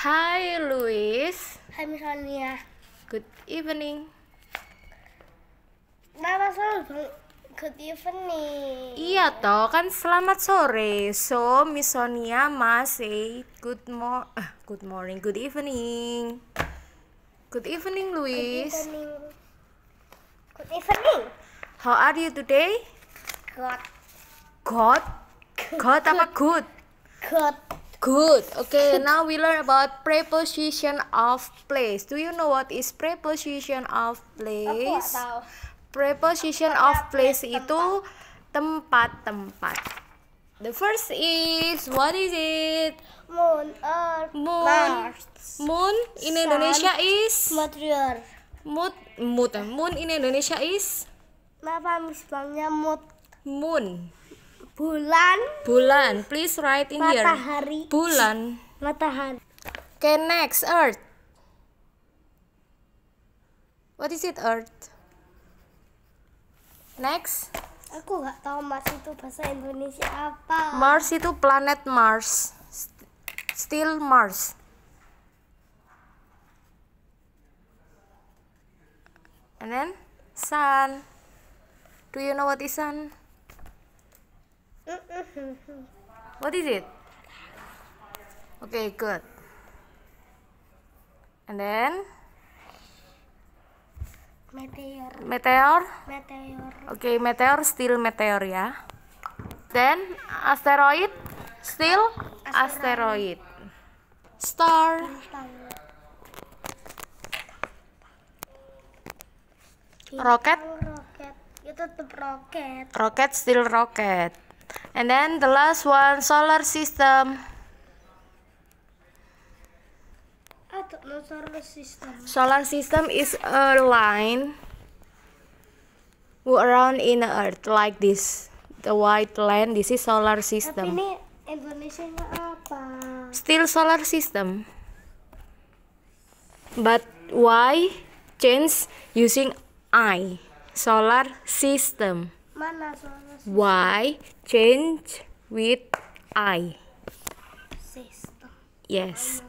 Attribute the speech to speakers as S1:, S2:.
S1: Hi Luis. Hi Miss Good evening. Mama selalu good evening. Iya toh, kan selamat sore. So, Miss Sonia masih good mo eh, good morning, good evening. Good evening, Luis. Good evening. Good evening. How are you today? God. God? God apa good? Good. Good. Okay, now we learn about preposition of place. Do you know what is preposition of place? Preposition of place itu tempat-tempat. The first is what is it? Moon, Earth, Moon. Mars. Moon in Indonesia is meteor. Moon, moon, moon in Indonesia is apa misalnya moon? Moon bulan bulan please write in matahari. here matahari bulan matahari okay next earth what is it earth next aku nggak tahu Mars itu bahasa Indonesia apa Mars itu planet Mars still Mars and then sun do you know what is sun What is it? Okay, good. And then? Meteor. Meteor? Meteor. Okay, meteor still meteor ya. Then asteroid still asteroid. Star. Rocket. Rocket. Itu tetap roket. Roket still roket. and then the last one solar system solar system is a line around in the earth like this the white line this is solar system apa still solar system but why change using I solar system Y change with I.
S2: Yes.